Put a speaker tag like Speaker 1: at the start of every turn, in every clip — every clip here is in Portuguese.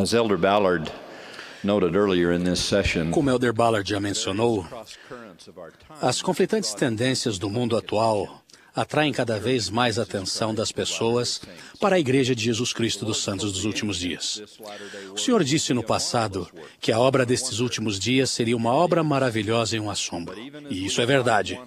Speaker 1: As Elder Ballard noted earlier in this session, Como Elder Ballard já mencionou, as conflitantes tendências do mundo atual atraem cada vez mais a atenção das pessoas para a Igreja de Jesus Cristo dos Santos dos Últimos Dias. O Senhor disse no passado que a obra destes últimos dias seria uma obra maravilhosa e um assombro. E isso é verdade.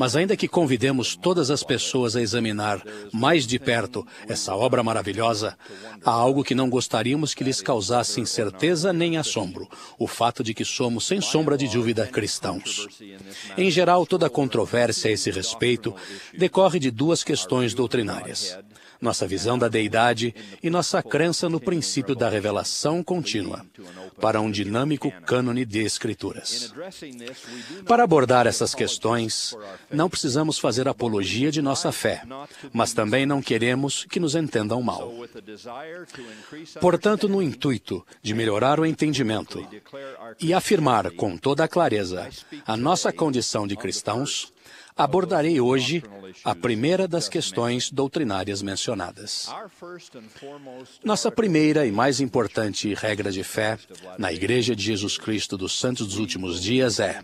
Speaker 1: Mas ainda que convidemos todas as pessoas a examinar mais de perto essa obra maravilhosa, há algo que não gostaríamos que lhes causasse incerteza nem assombro: o fato de que somos, sem sombra de dúvida, cristãos. Em geral, toda controvérsia a esse respeito decorre de duas questões doutrinárias nossa visão da deidade e nossa crença no princípio da revelação contínua para um dinâmico cânone de escrituras. Para abordar essas questões, não precisamos fazer apologia de nossa fé, mas também não queremos que nos entendam mal. Portanto, no intuito de melhorar o entendimento e afirmar com toda a clareza a nossa condição de cristãos, abordarei hoje a primeira das questões doutrinárias mencionadas. Nossa primeira e mais importante regra de fé na Igreja de Jesus Cristo dos Santos dos Últimos Dias é: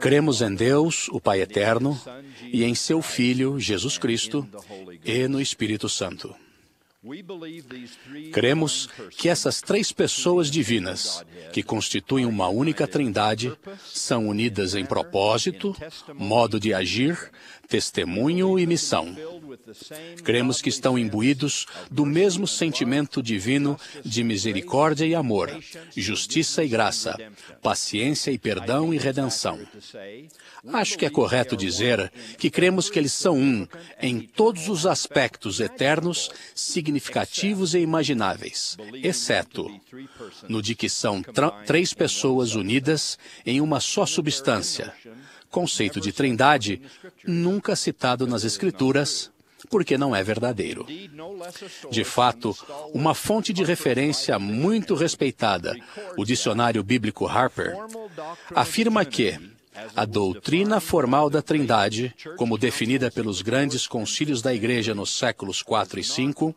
Speaker 1: cremos em Deus, o Pai Eterno, e em seu Filho, Jesus Cristo, e no Espírito Santo. Cremos que essas três pessoas divinas, que constituem uma única trindade, são unidas em propósito, modo de agir, testemunho e missão, Cremos que estão imbuídos do mesmo sentimento divino de misericórdia e amor, justiça e graça, paciência e perdão e redenção. Acho que é correto dizer que cremos que eles são um em todos os aspectos eternos, significativos e imagináveis, exceto no de que são três pessoas unidas em uma só substância. Conceito de trindade, nunca citado nas Escrituras, porque não é verdadeiro. De fato, uma fonte de referência muito respeitada, o dicionário bíblico Harper, afirma que a doutrina formal da Trindade, como definida pelos grandes concílios da Igreja nos séculos 4 e 5,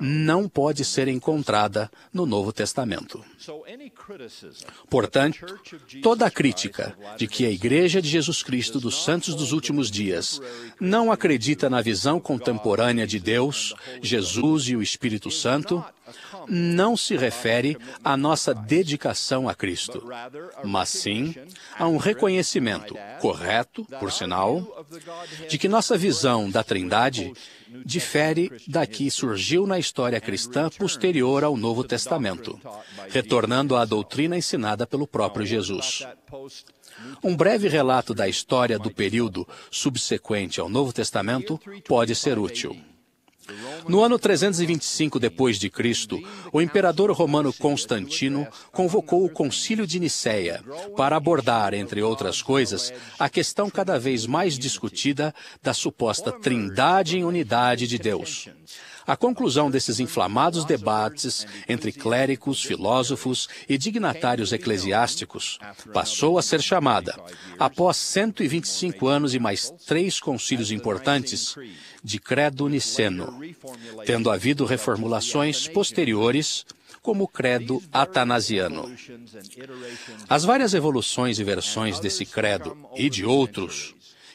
Speaker 1: não pode ser encontrada no Novo Testamento. Portanto, toda a crítica de que a Igreja de Jesus Cristo dos Santos dos Últimos Dias não acredita na visão contemporânea de Deus, Jesus e o Espírito Santo não se refere à nossa dedicação a Cristo, mas sim a um reconhecimento correto, por sinal, de que nossa visão da Trindade difere da que surgiu na história cristã posterior ao Novo Testamento, retornando à doutrina ensinada pelo próprio Jesus. Um breve relato da história do período subsequente ao Novo Testamento pode ser útil. No ano 325 depois de Cristo, o imperador romano Constantino convocou o Concílio de Nicéia para abordar, entre outras coisas, a questão cada vez mais discutida da suposta Trindade em unidade de Deus a conclusão desses inflamados debates entre clérigos, filósofos e dignatários eclesiásticos passou a ser chamada, após 125 anos e mais três concílios importantes, de Credo Niceno, tendo havido reformulações posteriores como o credo atanasiano. As várias evoluções e versões desse credo e de outros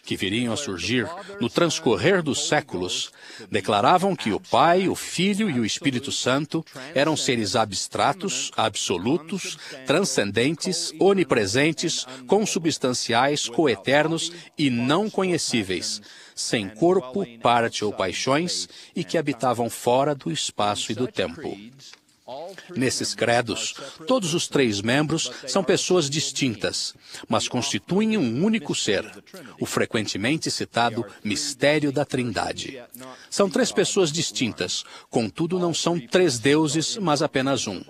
Speaker 1: que viriam a surgir no transcorrer dos séculos, declaravam que o Pai, o Filho e o Espírito Santo eram seres abstratos, absolutos, transcendentes, onipresentes, consubstanciais, coeternos e não conhecíveis, sem corpo, parte ou paixões, e que habitavam fora do espaço e do tempo. Nesses credos, todos os três membros são pessoas distintas, mas constituem um único ser, o frequentemente citado mistério da Trindade. São três pessoas distintas, contudo não são três deuses, mas apenas um.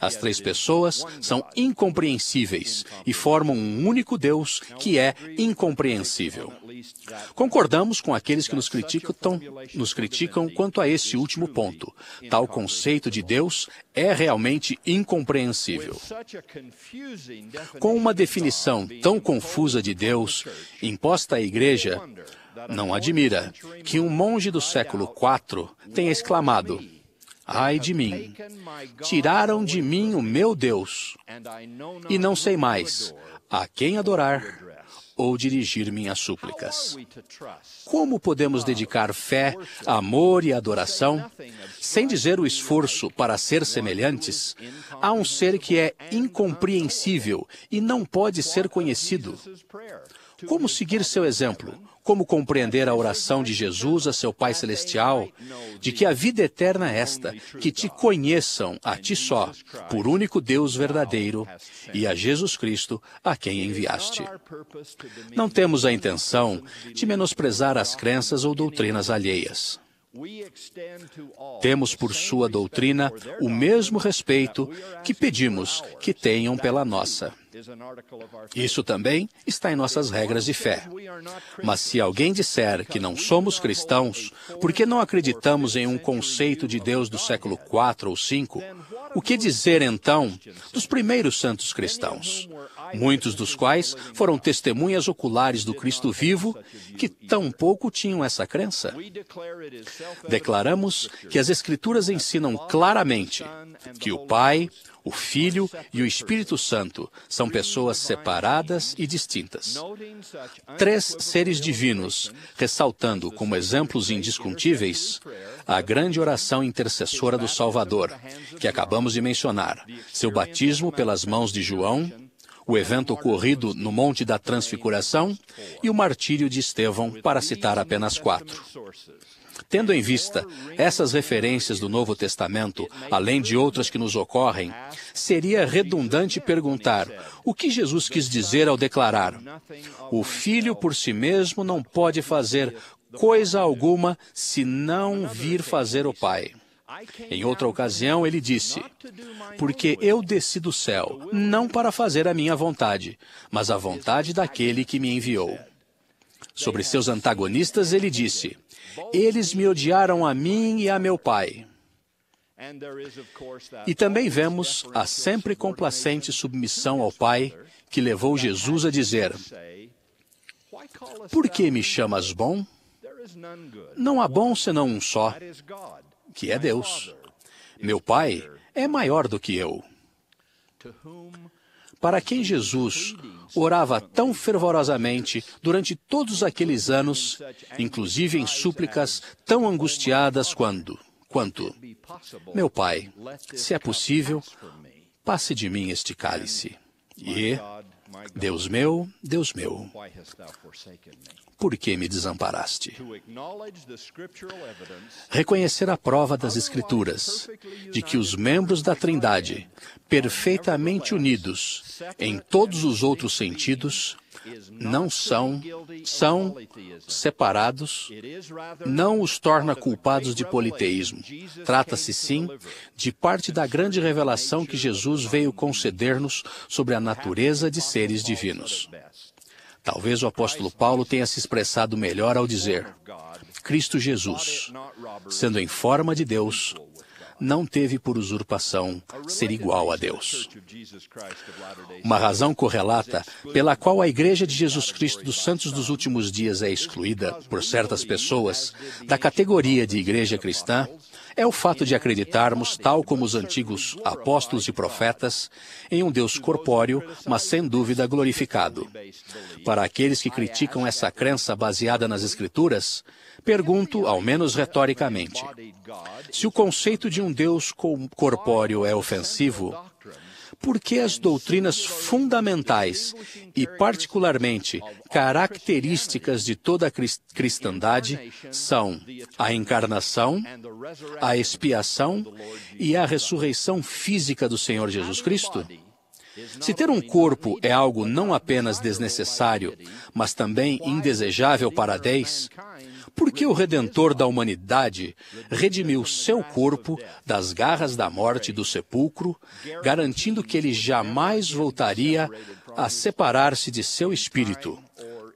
Speaker 1: As três pessoas são incompreensíveis e formam um único Deus que é incompreensível. Concordamos com aqueles que nos criticam, nos criticam quanto a esse último ponto. Tal conceito de Deus é realmente incompreensível. Com uma definição tão confusa de Deus imposta à Igreja, não admira que um monge do século IV tenha exclamado: Ai de mim! Tiraram de mim o meu Deus, e não sei mais a quem adorar ou dirigir minhas súplicas. Como podemos dedicar fé, amor e adoração, sem dizer o esforço para ser semelhantes, a um ser que é incompreensível e não pode ser conhecido? Como seguir seu exemplo? Como compreender a oração de Jesus a seu Pai Celestial, de que a vida eterna é esta, que te conheçam a ti só, por único Deus verdadeiro, e a Jesus Cristo, a quem enviaste. Não temos a intenção de menosprezar as crenças ou doutrinas alheias. Temos por sua doutrina o mesmo respeito que pedimos que tenham pela nossa. Isso também está em nossas regras de fé. Mas se alguém disser que não somos cristãos porque não acreditamos em um conceito de Deus do século IV ou V, o que dizer então dos primeiros santos cristãos, muitos dos quais foram testemunhas oculares do Cristo vivo, que tão pouco tinham essa crença? Declaramos que as Escrituras ensinam claramente que o Pai, o Filho e o Espírito Santo são pessoas separadas e distintas. Três seres divinos, ressaltando como exemplos indiscutíveis a grande oração intercessora do Salvador, que acabamos de mencionar, seu batismo pelas mãos de João, o evento ocorrido no Monte da Transfiguração e o martírio de Estevão, para citar apenas quatro. Tendo em vista essas referências do Novo Testamento, além de outras que nos ocorrem, seria redundante perguntar o que Jesus quis dizer ao declarar: O filho por si mesmo não pode fazer coisa alguma se não vir fazer o Pai. Em outra ocasião, ele disse: Porque eu desci do céu, não para fazer a minha vontade, mas a vontade daquele que me enviou. Sobre seus antagonistas, ele disse: eles me odiaram a mim e a meu pai. E também vemos a sempre complacente submissão ao Pai que levou Jesus a dizer: Por que me chamas bom? Não há bom senão um só, que é Deus. Meu Pai é maior do que eu. Para quem Jesus orava tão fervorosamente durante todos aqueles anos, inclusive em súplicas tão angustiadas quando, quanto: Meu Pai, se é possível, passe de mim este cálice. E Deus meu, Deus meu, por que me desamparaste? Reconhecer a prova das Escrituras de que os membros da Trindade, perfeitamente unidos em todos os outros sentidos, não são, são separados, não os torna culpados de politeísmo. Trata-se, sim, de parte da grande revelação que Jesus veio conceder-nos sobre a natureza de seres divinos. Talvez o apóstolo Paulo tenha se expressado melhor ao dizer: Cristo Jesus, sendo em forma de Deus, não teve por usurpação ser igual a Deus. Uma razão correlata pela qual a Igreja de Jesus Cristo dos Santos dos Últimos Dias é excluída, por certas pessoas, da categoria de Igreja cristã é o fato de acreditarmos, tal como os antigos apóstolos e profetas, em um Deus corpóreo, mas sem dúvida glorificado. Para aqueles que criticam essa crença baseada nas Escrituras, Pergunto, ao menos retoricamente, se o conceito de um Deus corpóreo é ofensivo, por que as doutrinas fundamentais e, particularmente, características de toda a cristandade são a encarnação, a expiação e a ressurreição física do Senhor Jesus Cristo? Se ter um corpo é algo não apenas desnecessário, mas também indesejável para a porque o Redentor da humanidade redimiu seu corpo das garras da morte e do sepulcro, garantindo que ele jamais voltaria a separar-se de seu espírito,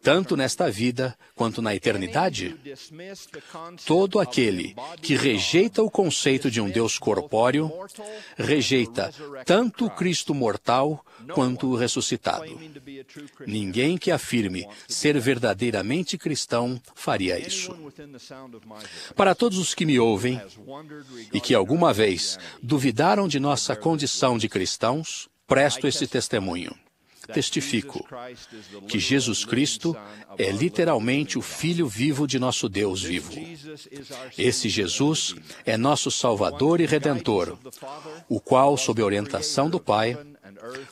Speaker 1: tanto nesta vida quanto na eternidade? Todo aquele que rejeita o conceito de um Deus corpóreo, rejeita tanto o Cristo mortal quanto o ressuscitado. Ninguém que afirme ser verdadeiramente cristão faria isso. Para todos os que me ouvem e que alguma vez duvidaram de nossa condição de cristãos, presto esse testemunho testifico que Jesus Cristo é literalmente o Filho vivo de nosso Deus vivo. Esse Jesus é nosso Salvador e Redentor, o qual, sob a orientação do Pai,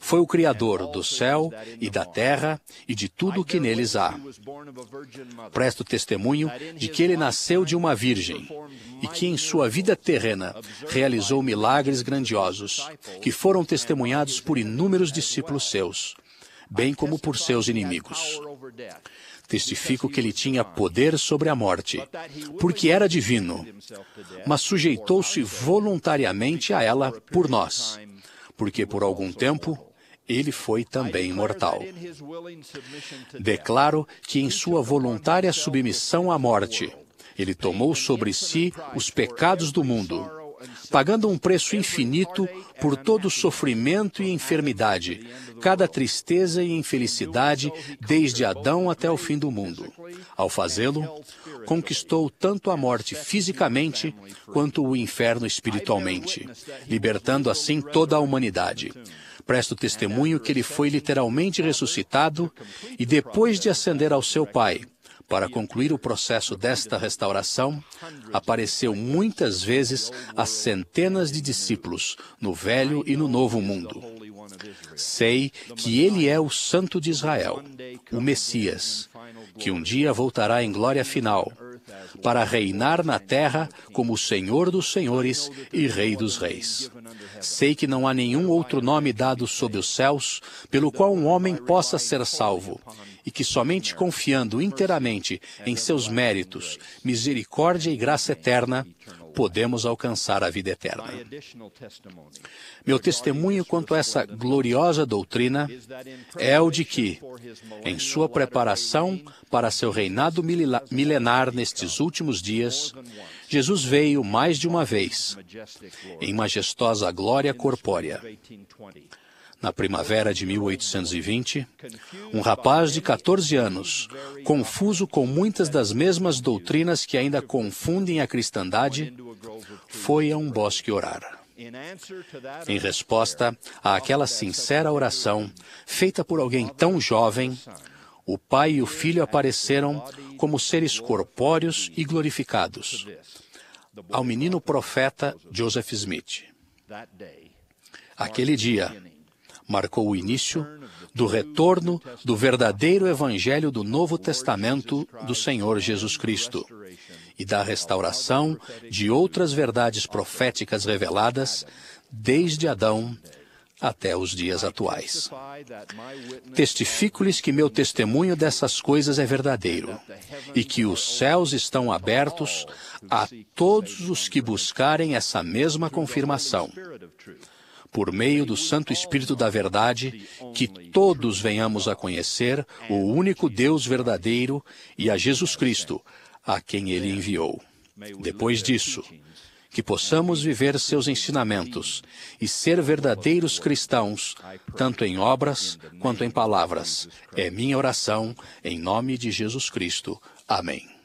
Speaker 1: foi o Criador do céu e da terra e de tudo o que neles há. Presto testemunho de que ele nasceu de uma virgem e que em sua vida terrena realizou milagres grandiosos que foram testemunhados por inúmeros discípulos seus bem como por seus inimigos. Testifico que ele tinha poder sobre a morte, porque era divino, mas sujeitou-se voluntariamente a ela por nós, porque por algum tempo ele foi também mortal. Declaro que em sua voluntária submissão à morte, ele tomou sobre si os pecados do mundo pagando um preço infinito por todo sofrimento e enfermidade, cada tristeza e infelicidade, desde Adão até o fim do mundo. Ao fazê-lo, conquistou tanto a morte fisicamente quanto o inferno espiritualmente, libertando assim toda a humanidade. Presto testemunho que ele foi literalmente ressuscitado e, depois de ascender ao seu Pai, para concluir o processo desta restauração, apareceu muitas vezes a centenas de discípulos no Velho e no Novo Mundo. Sei que ele é o Santo de Israel, o Messias, que um dia voltará em glória final para reinar na terra como Senhor dos Senhores e Rei dos Reis. Sei que não há nenhum outro nome dado sob os céus pelo qual um homem possa ser salvo, e que somente confiando inteiramente em seus méritos, misericórdia e graça eterna, podemos alcançar a vida eterna. Meu testemunho quanto a essa gloriosa doutrina é o de que, em sua preparação para seu reinado milenar nestes últimos dias, Jesus veio mais de uma vez, em majestosa glória corpórea na primavera de 1820, um rapaz de 14 anos, confuso com muitas das mesmas doutrinas que ainda confundem a cristandade, foi a um bosque orar. Em resposta àquela sincera oração, feita por alguém tão jovem, o pai e o filho apareceram como seres corpóreos e glorificados ao menino profeta Joseph Smith. Aquele dia, marcou o início do retorno do verdadeiro Evangelho do Novo Testamento do Senhor Jesus Cristo e da restauração de outras verdades proféticas reveladas desde Adão até os dias atuais. Testifico-lhes que meu testemunho dessas coisas é verdadeiro e que os céus estão abertos a todos os que buscarem essa mesma confirmação por meio do Santo Espírito da Verdade, que todos venhamos a conhecer o único Deus verdadeiro e a Jesus Cristo, a quem ele enviou. Depois disso, que possamos viver seus ensinamentos e ser verdadeiros cristãos, tanto em obras quanto em palavras. É minha oração, em nome de Jesus Cristo. Amém.